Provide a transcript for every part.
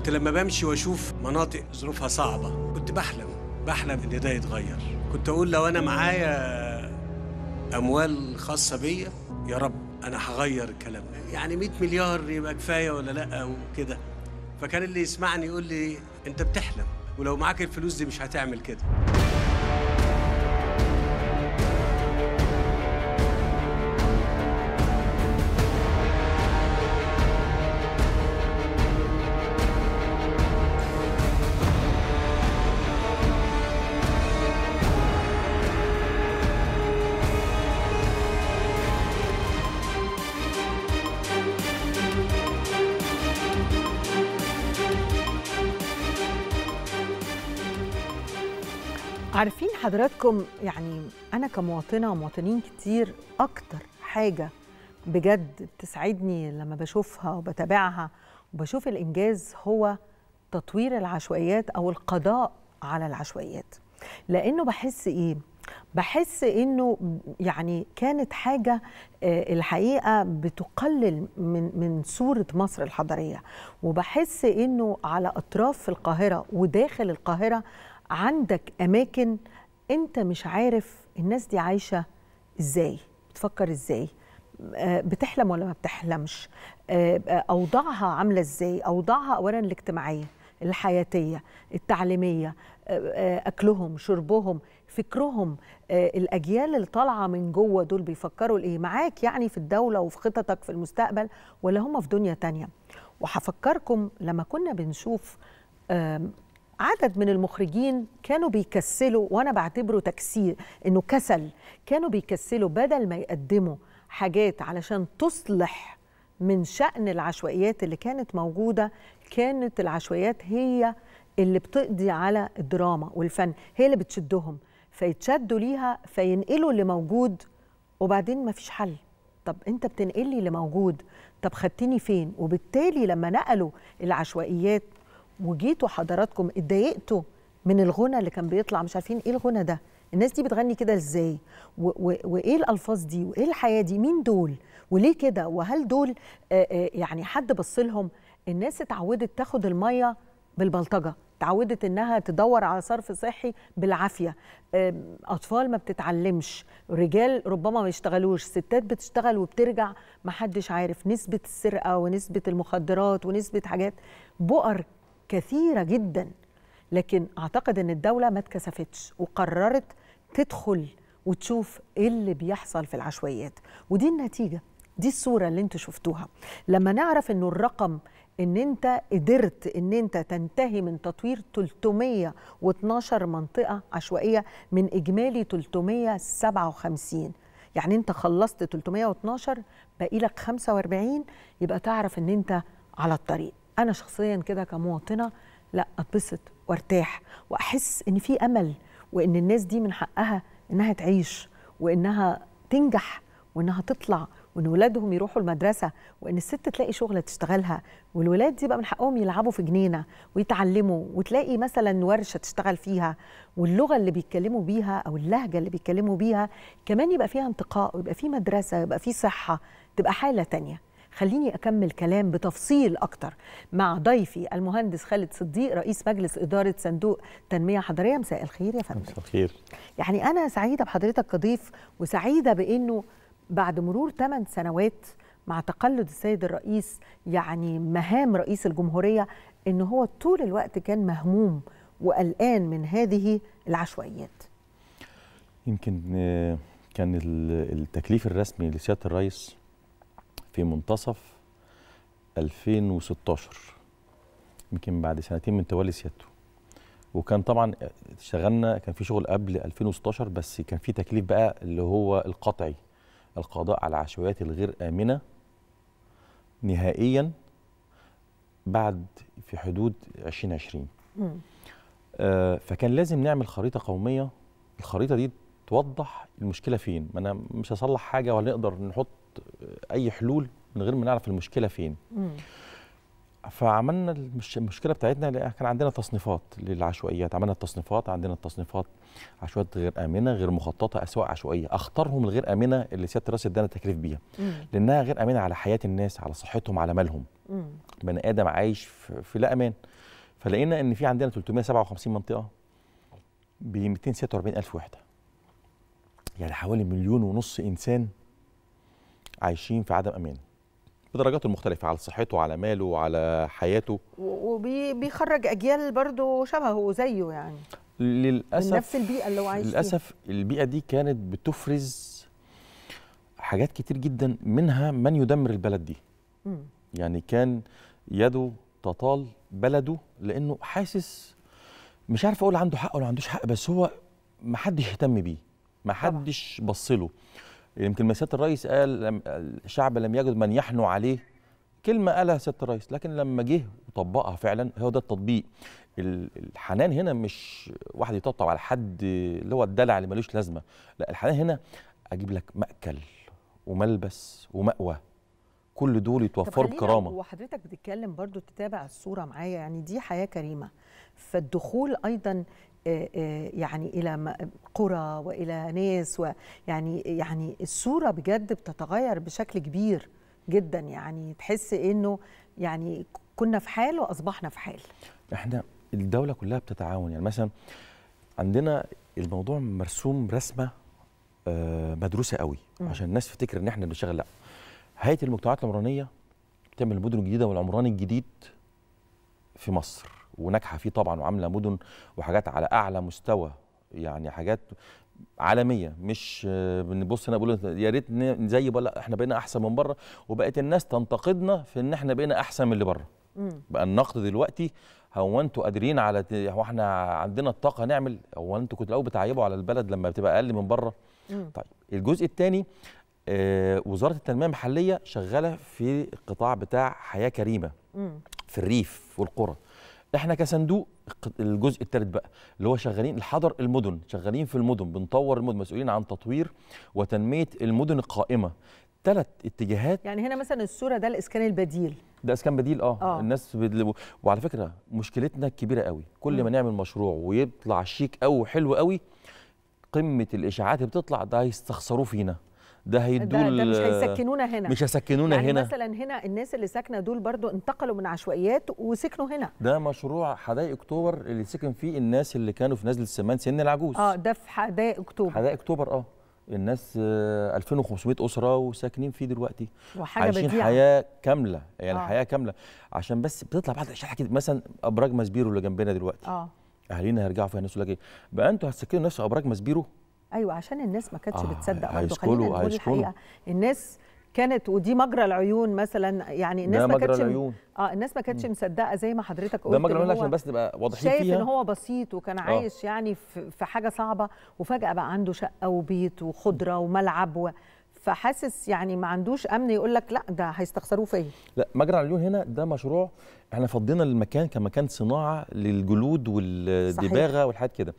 كنت لما بمشي واشوف مناطق ظروفها صعبه كنت بحلم بحلم ان ده يتغير كنت اقول لو انا معايا اموال خاصه بيا يا رب انا هغير الكلام يعني 100 مليار يبقى كفايه ولا لا وكده فكان اللي يسمعني يقول لي انت بتحلم ولو معاك الفلوس دي مش هتعمل كده عارفين حضراتكم يعني أنا كمواطنة ومواطنين كتير أكتر حاجة بجد بتسعدني لما بشوفها وبتابعها وبشوف الإنجاز هو تطوير العشوائيات أو القضاء على العشوائيات لأنه بحس إيه؟ بحس انه يعني كانت حاجه آه، الحقيقه بتقلل من من صوره مصر الحضاريه وبحس انه على اطراف القاهره وداخل القاهره عندك اماكن انت مش عارف الناس دي عايشه ازاي بتفكر ازاي آه، بتحلم ولا ما بتحلمش آه، آه، اوضاعها عامله ازاي اوضاعها اولا الاجتماعيه الحياتيه التعليميه اكلهم شربهم فكرهم الاجيال اللي طالعه من جوه دول بيفكروا لايه معاك يعني في الدوله وفي خططك في المستقبل ولا هم في دنيا تانية وهفكركم لما كنا بنشوف عدد من المخرجين كانوا بيكسلوا وانا بعتبره تكسير انه كسل كانوا بيكسلوا بدل ما يقدموا حاجات علشان تصلح من شأن العشوائيات اللي كانت موجودة كانت العشوائيات هي اللي بتقضي على الدراما والفن هي اللي بتشدهم فيتشدوا ليها فينقلوا اللي موجود وبعدين مفيش حل طب انت بتنقلي اللي موجود طب خدتني فين وبالتالي لما نقلوا العشوائيات وجيتوا حضراتكم اتضايقتوا من الغنى اللي كان بيطلع مش عارفين ايه الغنى ده الناس دي بتغني كده ازاي وايه الالفاظ دي وايه الحياه دي مين دول وليه كده وهل دول آآ آآ يعني حد بص لهم الناس اتعودت تاخد الميه بالبلطجه اتعودت انها تدور على صرف صحي بالعافيه اطفال ما بتتعلمش رجال ربما ما يشتغلوش ستات بتشتغل وبترجع ما حدش عارف نسبه السرقه ونسبه المخدرات ونسبه حاجات بؤر كثيره جدا لكن اعتقد ان الدوله ما اتكسفتش وقررت تدخل وتشوف ايه اللي بيحصل في العشوائيات ودي النتيجه دي الصوره اللي انتوا شفتوها لما نعرف انه الرقم ان انت قدرت ان انت تنتهي من تطوير 312 منطقه عشوائيه من اجمالي 357 يعني انت خلصت 312 باقي لك 45 يبقى تعرف ان انت على الطريق انا شخصيا كده كمواطنه لا اتبسط وارتاح واحس ان في امل وان الناس دي من حقها انها تعيش وانها تنجح وانها تطلع وان ولادهم يروحوا المدرسه وان الست تلاقي شغله تشتغلها والولاد دي بقى من حقهم يلعبوا في جنينه ويتعلموا وتلاقي مثلا ورشه تشتغل فيها واللغه اللي بيتكلموا بيها او اللهجه اللي بيتكلموا بيها كمان يبقى فيها انتقاء ويبقى في مدرسه ويبقى في صحه تبقى حاله تانيه خليني أكمل كلام بتفصيل أكتر مع ضيفي المهندس خالد صديق رئيس مجلس إدارة صندوق تنمية حضرية مساء الخير يا فندم مساء الخير يعني أنا سعيدة بحضرتك كضيف وسعيدة بأنه بعد مرور 8 سنوات مع تقلد السيد الرئيس يعني مهام رئيس الجمهورية إن هو طول الوقت كان مهموم وقلقان من هذه العشوائيات يمكن آه، كان التكليف الرسمي لسياده الرئيس في منتصف 2016 يمكن بعد سنتين من تولي سيادته وكان طبعا اشتغلنا كان في شغل قبل 2016 بس كان في تكليف بقى اللي هو القطعي القضاء على العشوائيات الغير امنه نهائيا بعد في حدود 2020 آه فكان لازم نعمل خريطه قوميه الخريطه دي توضح المشكله فين ما انا مش هصلح حاجه ولا نقدر نحط اي حلول من غير ما نعرف المشكله فين مم. فعملنا المشكله بتاعتنا كان عندنا تصنيفات للعشوائيات عملنا التصنيفات عندنا التصنيفات عشوائيات غير امنه غير مخططه اسواق عشوائيه اختارهم الغير امنه اللي سياده الرئيس ادانا تكليف بيها لانها غير امنه على حياه الناس على صحتهم على مالهم بني ادم عايش في, في لا امان فلقينا ان في عندنا 357 منطقه ب 246 الف وحده يعني حوالي مليون ونص انسان عايشين في عدم امان بدرجاته المختلفة على صحته على ماله وعلى حياته وبيخرج أجيال برضه شبهه زيه يعني للأسف نفس البيئة اللي هو عايش للأسف فيه. البيئة دي كانت بتفرز حاجات كتير جدا منها من يدمر البلد دي م. يعني كان يده تطال بلده لأنه حاسس مش عارف أقول عنده حق ولا عندوش حق بس هو ما حدش اهتم بيه حدش بص له يمكن ما سياده الرئيس قال الشعب لم يجد من يحنو عليه كلمه قالها سياده الرئيس لكن لما جه وطبقها فعلا هو ده التطبيق الحنان هنا مش واحد يطبطب على حد اللي هو الدلع اللي ملوش لازمه لا الحنان هنا اجيب لك ماكل وملبس ومأوى كل دول يتوفروا بكرامه وحضرتك بتتكلم برضو تتابع الصوره معايا يعني دي حياه كريمه فالدخول ايضا آه، آه، يعني الى قرى والى ناس ويعني يعني الصوره بجد بتتغير بشكل كبير جدا يعني تحس انه يعني كنا في حال واصبحنا في حال احنا الدوله كلها بتتعاون يعني مثلا عندنا الموضوع مرسوم رسمه آه، مدروسه قوي عشان الناس تفتكر ان احنا بنشتغل لا هيئه المجتمعات العمرانيه بتعمل المدن الجديده والعمران الجديد في مصر وناجحه فيه طبعا وعامله مدن وحاجات على اعلى مستوى يعني حاجات عالميه مش بنبص هنا بقول يا ريت زي بقى احنا بقينا احسن من بره وبقت الناس تنتقدنا في ان احنا بقينا احسن من اللي بره بقى النقد دلوقتي هو انتوا قادرين على هو احنا عندنا الطاقه نعمل هو انتوا كنتوا الاول بتعيبوا على البلد لما بتبقى اقل من بره طيب الجزء الثاني آه وزاره التنميه المحليه شغاله في قطاع بتاع حياه كريمه في الريف والقرى احنا كصندوق الجزء الثالث بقى اللي هو شغالين الحضر المدن شغالين في المدن بنطور المدن مسؤولين عن تطوير وتنميه المدن القائمه ثلاث اتجاهات يعني هنا مثلا الصوره ده الاسكان البديل ده اسكان بديل اه, آه. الناس بدل... وعلى فكره مشكلتنا كبيره قوي كل ما نعمل مشروع ويطلع شيك قوي وحلو قوي قمه الاشاعات بتطلع ده هيستخسروه فينا ده هيدول ده, ده مش هيسكنونا هنا مش هيسكنونا يعني هنا مثلا هنا الناس اللي ساكنه دول برضو انتقلوا من عشوائيات وسكنوا هنا ده مشروع حدائق اكتوبر اللي سكن فيه الناس اللي كانوا في نزله السمان سن العجوز اه ده في حدائق اكتوبر حدائق اكتوبر اه الناس 2500 آه، اسره وساكنين فيه دلوقتي وحاجة عايشين بديعة. حياه كامله يعني آه. حياه كامله عشان بس بتطلع بعض الاشياء كده مثلا ابراج مسبيرو اللي جنبنا دلوقتي اه اهالينا هيرجعوا فيها الناس يقول لك ايه بقى انتوا هتسكنوا نفس ابراج مسبيرو ايوه عشان الناس ما كانتش آه بتصدق برضه خلينا نقول الحقيقه الناس كانت ودي مجرى العيون مثلا يعني الناس ما كانتش العيون. اه الناس ما كانتش مصدقه زي ما حضرتك قلت ده مجرى العيون عشان بس نبقى واضحين شايف فيها شايف ان هو بسيط وكان آه. عايش يعني في حاجه صعبه وفجاه بقى عنده شقه وبيت وخضره وملعب و... فحاسس يعني ما عندوش امن يقول لك لا ده هيستخسروه فيا لا مجرى العيون هنا ده مشروع احنا فضينا المكان كمكان صناعه للجلود والدباغه والحاجات كده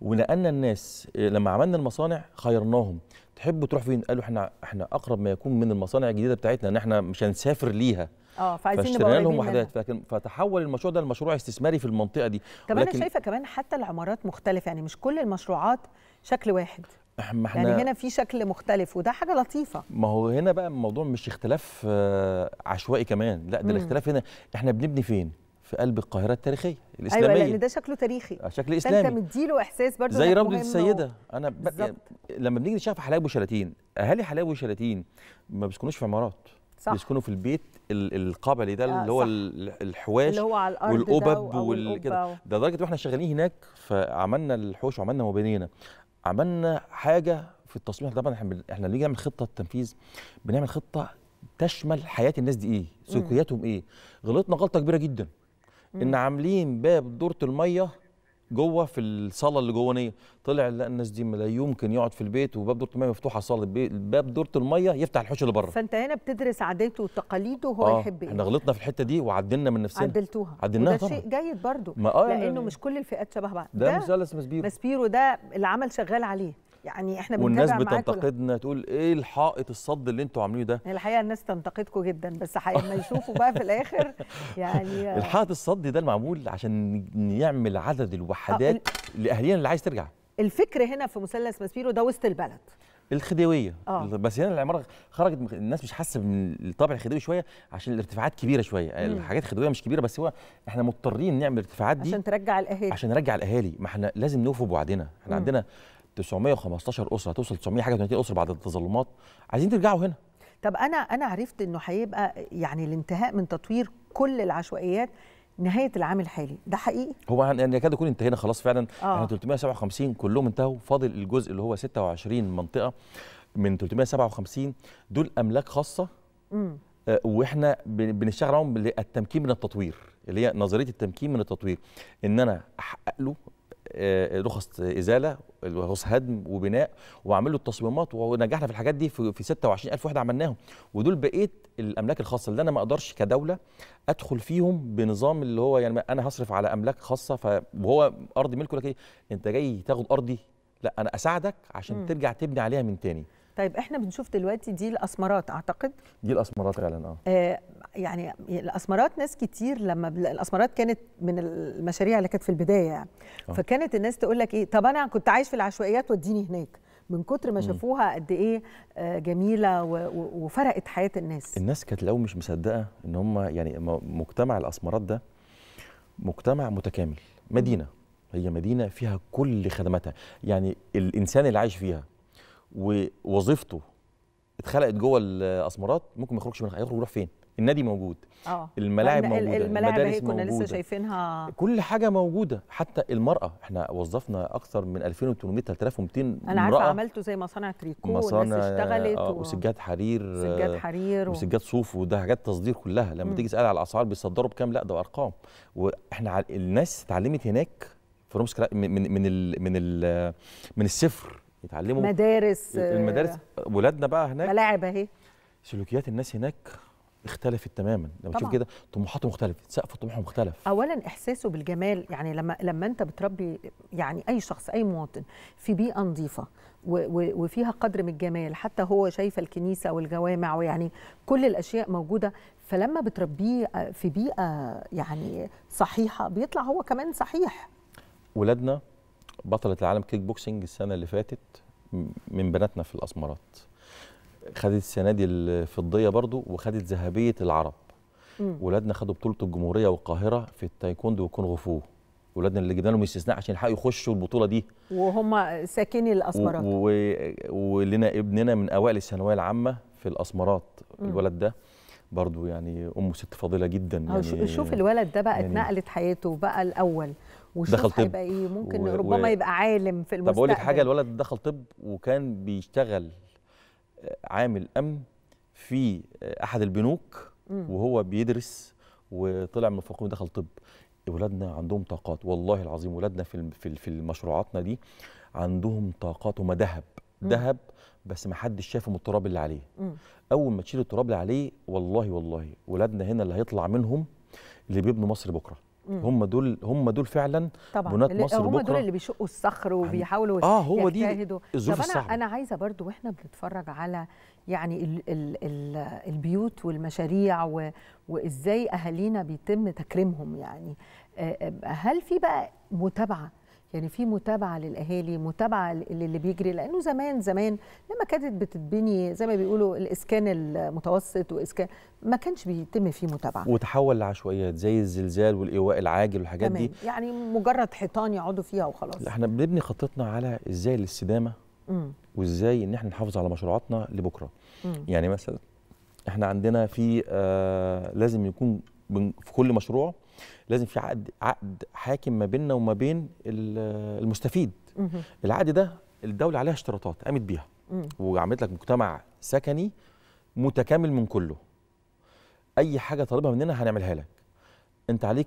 ونقلنا الناس آه، لما عملنا المصانع خيرناهم تحبوا تروح فين قالوا احنا احنا اقرب ما يكون من المصانع الجديده بتاعتنا ان احنا مش هنسافر ليها اه فعايزين نبقى لهم وحدات فتحول المشروع ده لمشروع استثماري في المنطقه دي طب انا شايفه كمان حتى العمارات مختلفه يعني مش كل المشروعات شكل واحد احنا يعني هنا في شكل مختلف وده حاجه لطيفه ما هو هنا بقى الموضوع مش اختلاف آه، عشوائي كمان لا ده الاختلاف هنا احنا بنبني فين في قلب القاهره التاريخيه الاسلاميه ايوه لان ده شكله تاريخي آه، شكل اسلامي انت مديله احساس برضه زي رمز السيده انا ب... لما بنيجي نشوف حلايب وشلاتين اهالي حلايب وشلاتين ما بيسكنوش في عمارات صح. بيسكنوا في البيت القبلي ده آه، اللي هو الحواش اللي هو على الارض والأوبب وكده ده لدرجه واحنا شغالين هناك فعملنا الحوش وعملنا مبانينا عملنا حاجه في التصميم طبعا احنا احنا اللي نعمل خطه التنفيذ بنعمل خطه تشمل حياه الناس دي ايه سلوكياتهم ايه غلطنا غلطه كبيره جدا ان عاملين باب دوره الميه جوه في الصاله اللي جوانيه طلع لا الناس دي لا يمكن يقعد في البيت وباب دوره الميه مفتوحه صاله باب دوره الميه يفتح الحوش اللي بره فانت هنا بتدرس عاداته وتقاليده وهو آه يحب ايه احنا غلطنا في الحته دي وعدلنا من نفسنا عدلتوها عدلناها طبعا شيء جيد برضه آه يعني لانه مش كل الفئات شبه بعض ده, ده مثال مسبيرو مسبيرو ده العمل شغال عليه يعني احنا والناس بتنتقدنا تقول ايه الحائط الصد اللي انتوا عاملينه ده الحقيقه الناس تنتقدكم جدا بس لما يشوفوا بقى في الاخر يعني الحائط الصد ده المعمول عشان يعمل عدد الوحدات آه، لاهالينا اللي عايز ترجع الفكر هنا في مثلث ماسبيرو ده وسط البلد الخديويه أوه. بس هنا العماره خرجت الناس مش حاسه من الطابع الخديوي شويه عشان الارتفاعات كبيره شويه مم. الحاجات الخديويه مش كبيره بس هو احنا مضطرين نعمل الارتفاعات دي عشان ترجع الاهالي عشان نرجع الاهالي ما احنا لازم نوفوا بوعدنا احنا مم. عندنا 915 اسره توصل 900 حاجه 200 اسره بعد التظلمات عايزين ترجعوا هنا طب انا انا عرفت انه هيبقى يعني الانتهاء من تطوير كل العشوائيات نهايه العام الحالي ده حقيقي هو يعني يكاد يكون انتهينا خلاص فعلا آه. احنا 357 كلهم انتهوا فاضل الجزء اللي هو 26 منطقه من 357 دول املاك خاصه امم آه واحنا بنشتغل معاهم للتمكين من التطوير اللي هي نظريه التمكين من التطوير ان انا احقق له آه، رخص ازاله رخص هدم وبناء وعمل له التصميمات ونجحنا في الحاجات دي في, 26000 وحده عملناهم ودول بقيه الاملاك الخاصه اللي انا ما اقدرش كدوله ادخل فيهم بنظام اللي هو يعني انا هصرف على املاك خاصه فهو ارض ملكه لك إيه؟ انت جاي تاخد ارضي لا انا اساعدك عشان م. ترجع تبني عليها من تاني طيب احنا بنشوف دلوقتي دي الاسمرات اعتقد دي الاسمرات فعلا اه, آه، يعني الاسمرات ناس كتير لما الاسمرات كانت من المشاريع اللي كانت في البدايه يعني أوه. فكانت الناس تقول لك ايه طب انا كنت عايش في العشوائيات وديني هناك من كتر ما شافوها قد ايه آه، جميله وفرقت حياه الناس الناس كانت الاول مش مصدقه ان هم يعني مجتمع الاسمرات ده مجتمع متكامل مدينه هي مدينه فيها كل خدماتها يعني الانسان اللي عايش فيها ووظيفته اتخلقت جوه الاسمرات ممكن ما يخرجش منها يخرج يروح فين النادي موجود أوه. الملاعب موجوده الملاعب المدارس كنا موجودة. لسه شايفينها كل حاجه موجوده حتى المراه احنا وظفنا اكثر من 2800 3200 انا عارفه عملته زي مصانع تريكو مصانع آه، اشتغلت آه و... وسجاد حرير سجاد حرير و... وسجاد صوف وده حاجات تصدير كلها لما تيجي تسال على الاسعار بيصدروا بكام لا ده ارقام واحنا الناس اتعلمت هناك في رمس من من من من, الـ من الصفر يتعلموا مدارس المدارس آه، ولادنا بقى هناك ملاعب اهي سلوكيات الناس هناك اختلفت تماما لما تشوف كده طموحاته مختلفه سقف طموحه مختلف اولا احساسه بالجمال يعني لما لما انت بتربي يعني اي شخص اي مواطن في بيئه نظيفه وفيها قدر من الجمال حتى هو شايف الكنيسه والجوامع ويعني كل الاشياء موجوده فلما بتربيه في بيئه يعني صحيحه بيطلع هو كمان صحيح ولادنا بطله العالم كيك بوكسنج السنه اللي فاتت من بناتنا في الاسمرات خدت السنه دي الفضيه برضو وخدت ذهبيه العرب ولادنا خدوا بطوله الجمهوريه والقاهره في التايكوندو والكونغ فو ولادنا اللي جبنا لهم استثناء عشان يلحقوا يخشوا البطوله دي وهم ساكني الاسمرات ولنا ابننا من اوائل الثانويه العامه في الاسمرات الولد ده برضو يعني امه ست فاضله جدا يعني شوف الولد ده بقى يعني اتنقلت يعني حياته بقى الاول وشوف طب هيبقى ايه ممكن و... ربما و... يبقى عالم في المستقبل طب اقول لك حاجه الولد دخل طب وكان بيشتغل عامل امن في احد البنوك وهو بيدرس وطلع من الفقر ودخل طب اولادنا عندهم طاقات والله العظيم اولادنا في في مشروعاتنا دي عندهم طاقات وما ذهب ذهب بس ما حدش شافهم التراب اللي عليه اول ما تشيل التراب اللي عليه والله والله اولادنا هنا اللي هيطلع منهم اللي بيبنوا مصر بكره هم دول هم دول فعلا بنات مصر هم دول اللي بيشقوا الصخر وبيحاولوا اه هو دي الظروف الصعبه انا عايزه برضو واحنا بنتفرج على يعني الـ الـ الـ البيوت والمشاريع وازاي اهالينا بيتم تكريمهم يعني آه، آه، هل في بقى متابعه يعني في متابعه للاهالي متابعه للي بيجري لانه زمان زمان لما كانت بتتبني زي ما بيقولوا الاسكان المتوسط واسكان ما كانش بيتم فيه متابعه وتحول لعشوائيات زي الزلزال والايواء العاجل والحاجات تمام. دي يعني مجرد حيطان يقعدوا فيها وخلاص احنا بنبني خطتنا على ازاي الاستدامه وازاي ان احنا نحافظ على مشروعاتنا لبكره مم. يعني مثلا احنا عندنا في آه لازم يكون في كل مشروع لازم في عقد عقد حاكم ما بيننا وما بين المستفيد العقد ده الدوله عليها اشتراطات قامت بيها وعملت لك مجتمع سكني متكامل من كله اي حاجه طالبها مننا هنعملها لك انت عليك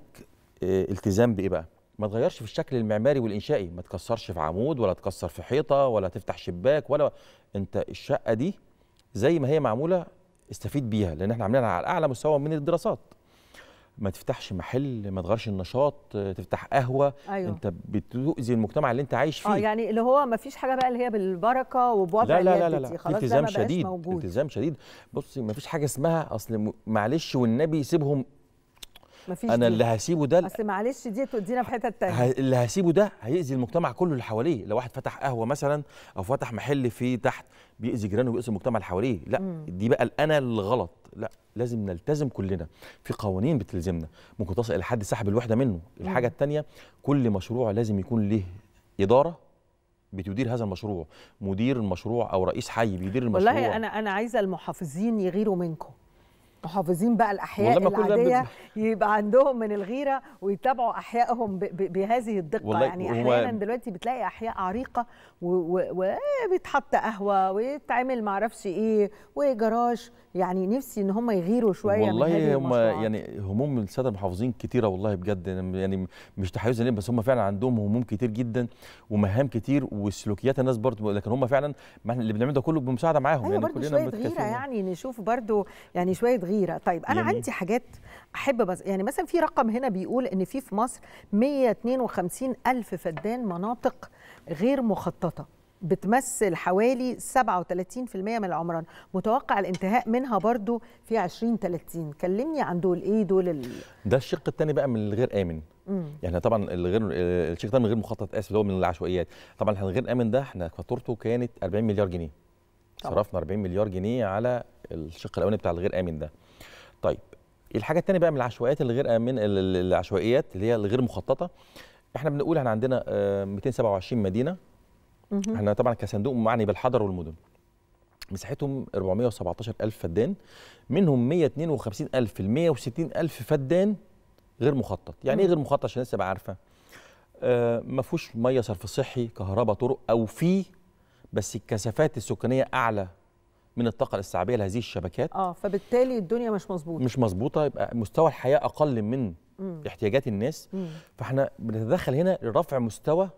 آه، التزام بايه بقى ما تغيرش في الشكل المعماري والانشائي ما تكسرش في عمود ولا تكسر في حيطه ولا تفتح شباك ولا انت الشقه دي زي ما هي معموله استفيد بيها لان احنا عاملينها على اعلى مستوى من الدراسات ما تفتحش محل ما تغيرش النشاط تفتح قهوه أيوة. انت بتؤذي المجتمع اللي انت عايش آه، فيه اه يعني اللي هو ما فيش حاجه بقى اللي هي بالبركه وبوضع لا لا لا لا, لا. خلاص التزام شديد التزام شديد بصي ما فيش حاجه اسمها اصل معلش والنبي سيبهم مفيش انا دي. اللي هسيبه ده اصل معلش دي تودينا في حته تانية اللي هسيبه ده هيأذي المجتمع كله اللي حواليه لو واحد فتح قهوه مثلا او فتح محل فيه تحت بيأذي جيرانه وبيأذي المجتمع اللي حواليه لا مم. دي بقى الانا اللي غلط لا لازم نلتزم كلنا في قوانين بتلزمنا ممكن تصل الى حد سحب الوحده منه الحاجه الثانيه كل مشروع لازم يكون له اداره بتدير هذا المشروع مدير المشروع او رئيس حي بيدير المشروع والله انا انا عايزه المحافظين يغيروا منكم محافظين بقى الاحياء العاديه يبقى عندهم من الغيره ويتابعوا احيائهم ب... ب... بهذه الدقه يعني احيانا دلوقتي بتلاقي احياء عريقه وبيتحط قهوه ويتعمل معرفش ايه وجراج يعني نفسي ان هم يغيروا شويه والله هم يعني هموم الساده المحافظين كتيره والله بجد يعني, يعني مش تحيزا بس هم فعلا عندهم هموم كتير جدا ومهام كتير وسلوكيات الناس برضه لكن هم فعلا اللي بنعمله ده كله بمساعده معاهم أيوة يعني كلنا شويه غيره يعني, يعني نشوف برضه يعني شويه الغيره طيب انا يعني عندي حاجات احب بز... يعني مثلا في رقم هنا بيقول ان في في مصر 152 الف فدان مناطق غير مخططه بتمثل حوالي 37% من العمران متوقع الانتهاء منها برضو في 2030 كلمني عن دول ايه دول ال... ده الشق الثاني بقى من الغير امن مم. يعني طبعا الغير الشق الثاني من غير مخطط اسف اللي هو من العشوائيات طبعا الغير امن ده احنا فاتورته كانت 40 مليار جنيه صرفنا 40 مليار جنيه على الشق الاولاني بتاع الغير امن ده طيب الحاجه الثانيه بقى من العشوائيات الغير امن العشوائيات اللي هي الغير مخططه احنا بنقول احنا عندنا 227 آه، مدينه احنا طبعا كصندوق معني بالحضر والمدن مساحتهم 417 ألف فدان منهم 152 ألف ل 160 ألف فدان غير مخطط يعني ايه غير مخطط عشان الناس تبقى عارفه آه ما فيهوش ميه صرف صحي كهرباء طرق او في بس الكثافات السكانيه اعلى من الطاقه الاستيعابيه لهذه الشبكات اه فبالتالي الدنيا مش مظبوطه مش مظبوطه يبقى مستوى الحياه اقل من مم. احتياجات الناس مم. فاحنا بنتدخل هنا لرفع مستوى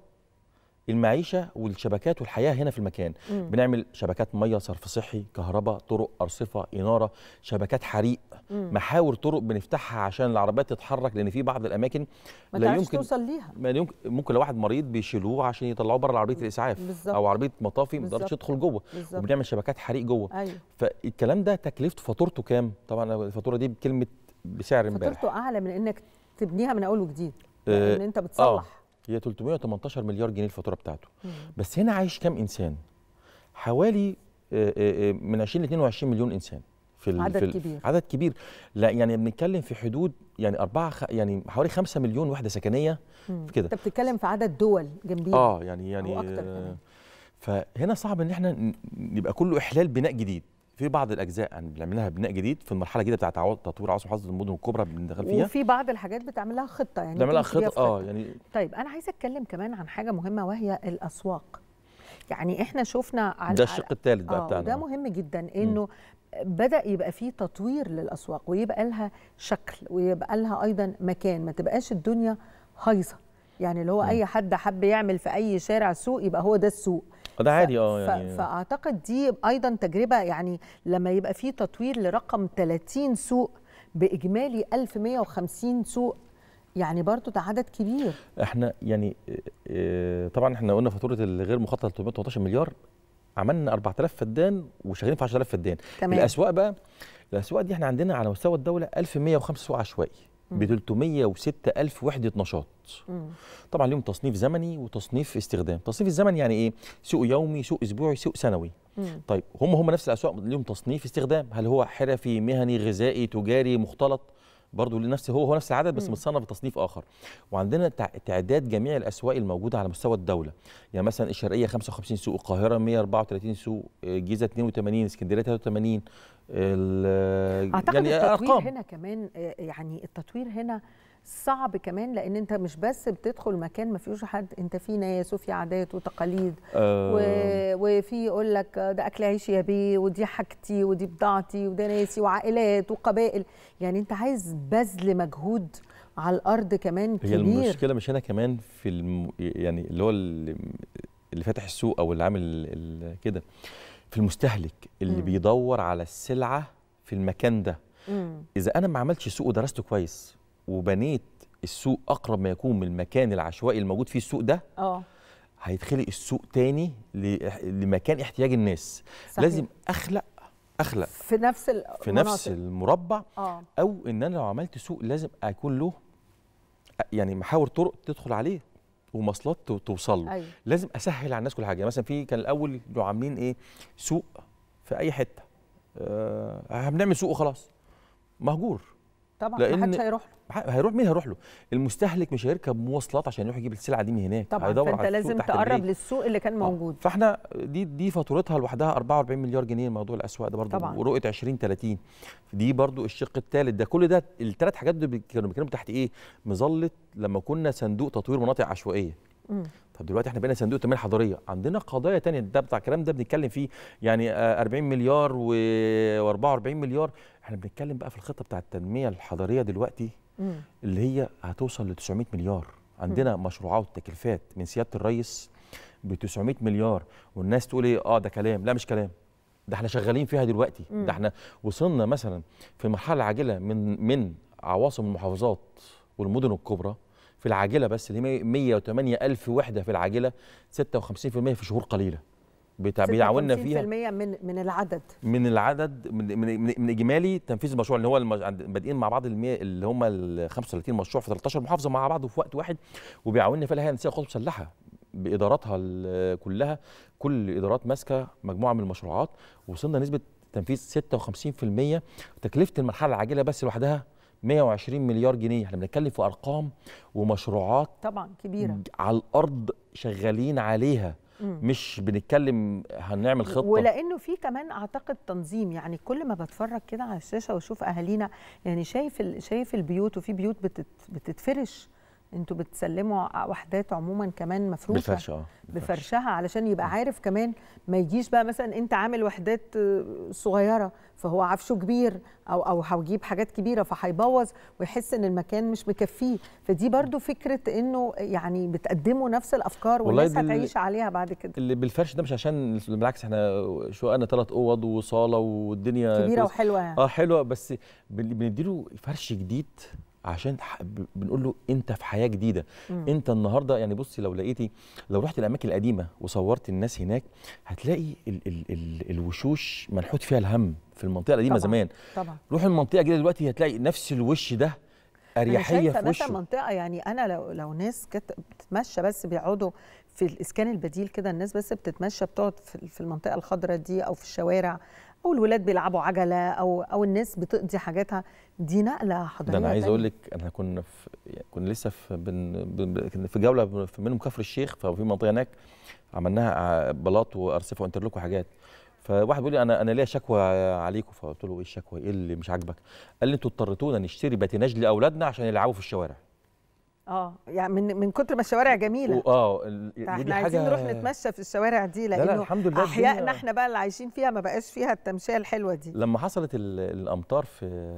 المعيشه والشبكات والحياه هنا في المكان مم. بنعمل شبكات ميه صرف صحي كهرباء طرق ارصفه اناره شبكات حريق مم. محاور طرق بنفتحها عشان العربيات تتحرك لان في بعض الاماكن ما لا يمكن توصل ليها ما يمكن ممكن لو واحد مريض بيشيلوه عشان يطلعوه بره عربيه الاسعاف بالزبط. او عربيه مطافي ما يقدرش يدخل جوه بالزبط. وبنعمل شبكات حريق جوه أيوه. فالكلام ده تكلفته فاتورته كام طبعا الفاتوره دي بكلمه بسعر امبارح فاتورته اعلى من انك تبنيها من اول وجديد آه، لان انت بتصلح آه. هي 318 مليار جنيه الفاتوره بتاعته مم. بس هنا عايش كام انسان حوالي آه، آه، آه، من 20 ل 22 مليون انسان في عدد في كبير عدد كبير لا يعني بنتكلم في حدود يعني أربعة خ... يعني حوالي 5 مليون وحده سكنيه كده انت بتتكلم في عدد دول جنبيه اه يعني يعني أو أكتر كمان. فهنا صعب ان احنا نبقى كله احلال بناء جديد في بعض الاجزاء بنعملها بناء جديد في المرحله الجديده بتاعه تطوير عاصم حظ المدن الكبرى بندخل فيها وفي بعض الحاجات بتعملها خطه يعني بتعملها خطه اه يعني طيب انا عايزه اتكلم كمان عن حاجه مهمه وهي الاسواق يعني احنا شفنا على ده الشق الثالث بقى آه بتاعنا ده مهم جدا انه بدا يبقى في تطوير للاسواق ويبقى لها شكل ويبقى لها ايضا مكان ما تبقاش الدنيا هايصه يعني اللي هو م. اي حد حب يعمل في اي شارع سوق يبقى هو ده السوق فده عادي اه يعني فاعتقد دي ايضا تجربه يعني لما يبقى في تطوير لرقم 30 سوق باجمالي 1150 سوق يعني برضه ده عدد كبير احنا يعني آه، آه، طبعا احنا قلنا فاتوره الغير مخطط 318 مليار عملنا 4000 فدان وشغالين في 10000 فدان تمام. الاسواق بقى الاسواق دي احنا عندنا على مستوى الدوله 1105 سوق عشوائي ب 306 ألف وحده نشاط طبعا ليهم تصنيف زمني وتصنيف استخدام تصنيف الزمني يعني ايه سوق يومي سوق اسبوعي سوق سنوي طيب هم هم نفس الاسواق ليهم تصنيف استخدام هل هو حرفي مهني غذائي تجاري مختلط برضه لنفس هو هو نفس العدد بس متصنف بتصنيف اخر وعندنا تعداد جميع الاسواق الموجوده على مستوى الدوله يعني مثلا الشرقيه 55 سوق القاهره 134 سوق الجيزه آه، 82 اسكندريه 83 اعتقد يعني التطوير أرقام. هنا كمان آه، يعني التطوير هنا صعب كمان لان انت مش بس بتدخل مكان ما فيهوش حد انت في ناس وفي عادات وتقاليد أه و... وفي يقول لك ده اكل عيشي يا بيه ودي حاجتي ودي بضاعتي وده ناسي وعائلات وقبائل يعني انت عايز بذل مجهود على الارض كمان كبير هي المشكله مش هنا كمان في الم... يعني اللي هو اللي فاتح السوق او اللي عامل ال... كده في المستهلك اللي م. بيدور على السلعه في المكان ده م. اذا انا ما عملتش سوق ودرسته كويس وبنيت السوق اقرب ما يكون من المكان العشوائي الموجود فيه السوق ده اه هيتخلق السوق تاني لمكان احتياج الناس صحيح. لازم اخلق اخلق في نفس في نفس المربع آه. او ان انا لو عملت سوق لازم اكون له يعني محاور طرق تدخل عليه ومصلات توصل له أيوة. لازم اسهل على الناس كل حاجه يعني مثلا في كان الاول لو عاملين ايه سوق في اي حته آه هنعمل سوق وخلاص مهجور طبعا لان ما حدش هيروح له هيروح مين هيروح له المستهلك مش هيركب مواصلات عشان يروح يجيب السلعه دي من هناك طبعا هيدور فانت على لازم تقرب للسوق اللي كان آه، موجود آه. فاحنا دي دي فاتورتها لوحدها 44 مليار جنيه موضوع الاسواق ده برضه طبعا ورؤيه 2030 دي برضه الشق الثالث ده كل ده الثلاث حاجات دول كانوا بيتكلموا تحت ايه مظله لما كنا صندوق تطوير مناطق عشوائيه طب دلوقتي احنا بقينا صندوق التنميه الحضاريه عندنا قضايا تانية ده بتاع الكلام ده بنتكلم فيه يعني 40 آه، مليار و44 مليار احنا بنتكلم بقى في الخطه بتاع التنميه الحضريه دلوقتي مم. اللي هي هتوصل ل 900 مليار عندنا مم. مشروعات تكلفات من سياده الرئيس ب 900 مليار والناس تقول ايه اه ده كلام لا مش كلام ده احنا شغالين فيها دلوقتي مم. ده احنا وصلنا مثلا في المرحله العاجله من من عواصم المحافظات والمدن الكبرى في العاجله بس اللي 108 الف وحده في العاجله 56% في شهور قليله بيعاوننا فيها 56% من من العدد من العدد من من, من اجمالي تنفيذ المشروع اللي هو بادئين مع بعض اللي هم ال 35 مشروع في 13 محافظه مع بعض وفي وقت واحد وبيعاوننا فيها الهيئه الانسانيه للقوات المسلحه باداراتها كلها كل ادارات ماسكه مجموعه من المشروعات وصلنا نسبه تنفيذ 56% تكلفه المرحله العاجله بس لوحدها 120 مليار جنيه احنا بنتكلم في ارقام ومشروعات طبعا كبيره على الارض شغالين عليها مم. مش بنتكلم هنعمل خطه ولانه في كمان اعتقد تنظيم يعني كل ما بتفرج كده على الشاشه واشوف اهالينا يعني شايف شايف البيوت وفي بيوت بتتفرش انتوا بتسلموا وحدات عموما كمان مفروشه بفرشها اه، بفرشها علشان يبقى عارف كمان ما يجيش بقى مثلا انت عامل وحدات آه، صغيره فهو عفشه كبير او او هيجيب حاجات كبيره فهيبوظ ويحس ان المكان مش مكفيه فدي برضو فكره انه يعني بتقدموا نفس الافكار والناس هتعيش عليها بعد كده اللي بالفرش ده مش عشان بالعكس احنا شو انا ثلاث اوض وصاله والدنيا كبيره وحلوه يعني اه حلوه بس بنديله فرش جديد عشان بنقول له انت في حياه جديده مم. انت النهارده يعني بصي لو لقيتي لو رحت الاماكن القديمه وصورت الناس هناك هتلاقي الـ الـ الـ الوشوش منحوت فيها الهم في المنطقه القديمه طبعا. زمان طبعا روح المنطقه الجديده دلوقتي هتلاقي نفس الوش ده اريحيه في وشه منطقه يعني انا لو لو ناس كانت بتتمشى بس بيقعدوا في الاسكان البديل كده الناس بس بتتمشى بتقعد في المنطقه الخضراء دي او في الشوارع او الولاد بيلعبوا عجله او او الناس بتقضي حاجاتها دي نقله حضاريه ده انا عايز اقول لك احنا كنا في كنا لسه في بن... في جوله في منهم كفر الشيخ ففي منطقه هناك عملناها بلاط وارصفه وانترلوك وحاجات فواحد بيقول لي انا انا ليا شكوى عليكم فقلت له ايه الشكوى ايه اللي مش عاجبك قال لي انتوا اضطريتونا نشتري باتيناج لاولادنا عشان يلعبوا في الشوارع اه يعني من من كتر ما الشوارع جميله اه احنا عايزين نروح نتمشى في الشوارع دي لانه لا لا الحمد لله احيائنا احنا بقى اللي عايشين فيها ما بقاش فيها التمشيه الحلوه دي لما حصلت الامطار في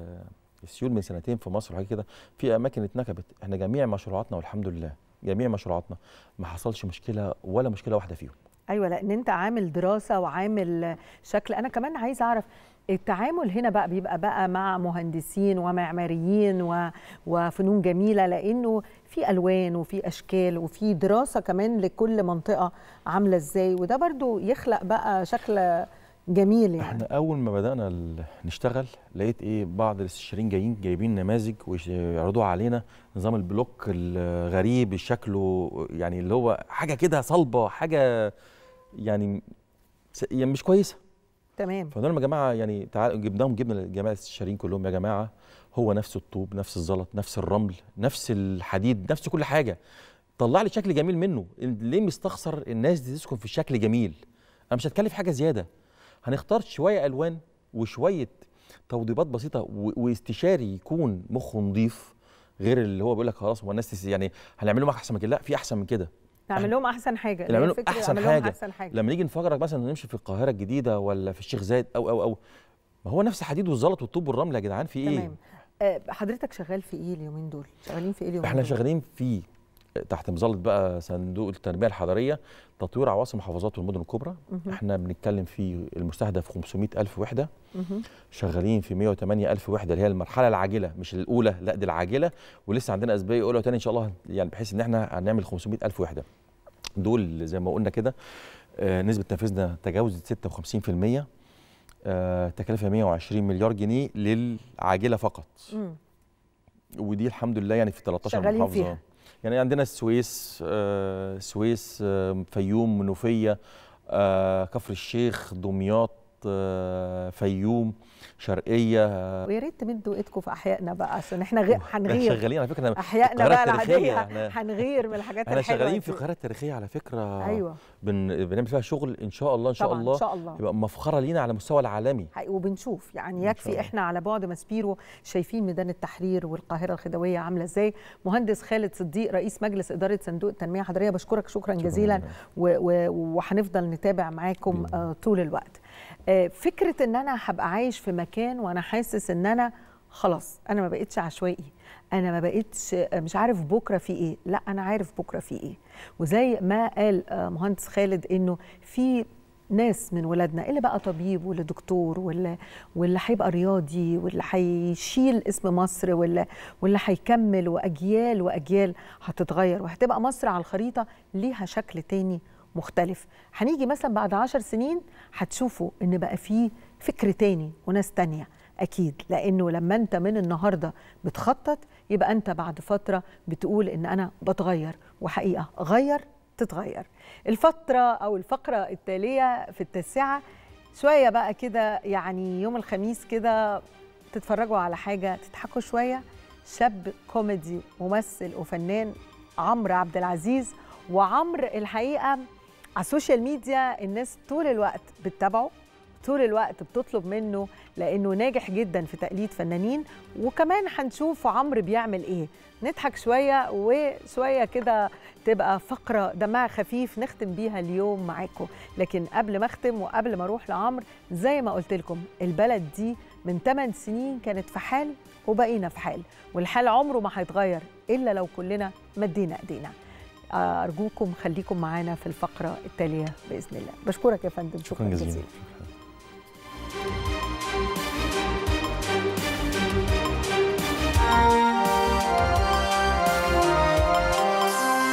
السيول من سنتين في مصر وحاجه كده في اماكن اتنكبت احنا جميع مشروعاتنا والحمد لله جميع مشروعاتنا ما حصلش مشكله ولا مشكله واحده فيهم ايوه لان انت عامل دراسه وعامل شكل انا كمان عايز اعرف التعامل هنا بقى بيبقى بقى مع مهندسين ومعماريين و... وفنون جميله لانه في الوان وفي اشكال وفي دراسه كمان لكل منطقه عامله ازاي وده برضو يخلق بقى شكل جميل يعني احنا اول ما بدانا نشتغل لقيت ايه بعض الاستشاريين جايين جايبين نماذج ويعرضوها علينا نظام البلوك الغريب شكله يعني اللي هو حاجه كده صلبه حاجه يعني يعني مش كويسه تمام فقلنا لهم يا جماعه يعني تعال جبناهم جبنا الجماعه الاستشاريين كلهم يا جماعه هو نفس الطوب نفس الزلط نفس الرمل نفس الحديد نفس كل حاجه طلع لي شكل جميل منه ليه مستخسر الناس دي تسكن في شكل جميل انا مش هتكلف حاجه زياده هنختار شويه الوان وشويه توضيبات بسيطه واستشاري يكون مخه نظيف غير اللي هو بيقول لك خلاص هو الناس يعني هنعمله معاك احسن من كده لا في احسن من كده تعمل أيوة. لهم احسن حاجه تعمل لهم احسن حاجه, أحسن حاجة. لما نيجي نفكرك مثلا نمشي في القاهره الجديده ولا في الشيخ زايد او او او ما هو نفس حديد والزلط والطوب والرمل يا جدعان في ايه تمام آه، حضرتك شغال في ايه اليومين دول شغالين في ايه اليومين احنا دول؟ شغالين في آه، تحت مظله بقى صندوق التنميه الحضريه تطوير عواصم محافظات والمدن الكبرى مه. احنا بنتكلم في المستهدف 500000 وحده مه. شغالين في 108000 وحده اللي هي المرحله العاجله مش الاولى لا دي العاجله ولسه عندنا اسباب اولى وثانيه ان شاء الله يعني بحيث ان احنا هنعمل 500000 وحده دول زي ما قلنا كده آه، نسبه تنفيذنا تجاوزت 56% آه، تكلفه 120 مليار جنيه للعاجله فقط ودي الحمد لله يعني في 13 محافظه فيها. يعني عندنا السويس السويس آه، فيوم منوفيه كفر الشيخ دمياط فيوم شرقيه ويا ريت تمدوا ايدكم في احيائنا بقى عشان احنا غير هنغير شغالين على فكره احيائنا بقى العاديه هنغير من الحاجات الحلوه احنا شغالين في القاهره التاريخيه على فكره ايوه بن... بنعمل فيها شغل ان شاء الله ان شاء طبعًا الله ان شاء الله يبقى مفخره لينا على المستوى العالمي وبنشوف يعني يكفي احنا على بعد ماسبيرو شايفين ميدان التحرير والقاهره الخديويه عامله ازاي مهندس خالد صديق رئيس مجلس اداره صندوق التنميه الحضريه بشكرك شكرا جزيلا وهنفضل نتابع معاكم آه، طول الوقت آه، فكره ان انا هبقى عايش في مكان وانا حاسس ان انا خلاص انا ما بقتش عشوائي انا ما بقتش آه، مش عارف بكره في ايه لا انا عارف بكره في ايه وزي ما قال آه، مهندس خالد انه في ناس من ولادنا اللي بقى طبيب واللي دكتور واللي واللي هيبقى رياضي واللي هيشيل اسم مصر واللي واللي هيكمل واجيال واجيال هتتغير وهتبقى مصر على الخريطه ليها شكل تاني مختلف هنيجي مثلا بعد عشر سنين هتشوفوا ان بقى فيه فكر تاني وناس تانيه اكيد لانه لما انت من النهارده بتخطط يبقى انت بعد فتره بتقول ان انا بتغير وحقيقه غير تتغير الفتره او الفقره التاليه في التاسعه شويه بقى كده يعني يوم الخميس كده تتفرجوا على حاجه تضحكوا شويه شاب كوميدي ممثل وفنان عمرو عبد العزيز وعمرو الحقيقه على السوشيال ميديا الناس طول الوقت بتتابعه طول الوقت بتطلب منه لانه ناجح جدا في تقليد فنانين وكمان هنشوف عمرو بيعمل ايه نضحك شويه وشويه كده تبقى فقره دمها خفيف نختم بيها اليوم معاكم لكن قبل ما اختم وقبل ما اروح لعمرو زي ما قلت لكم البلد دي من 8 سنين كانت في حال وبقينا في حال والحال عمره ما هيتغير الا لو كلنا مدينا ايدينا أرجوكم خليكم معانا في الفقرة التالية بإذن الله بشكرك يا فندم شكرا, شكرا جزيلا Música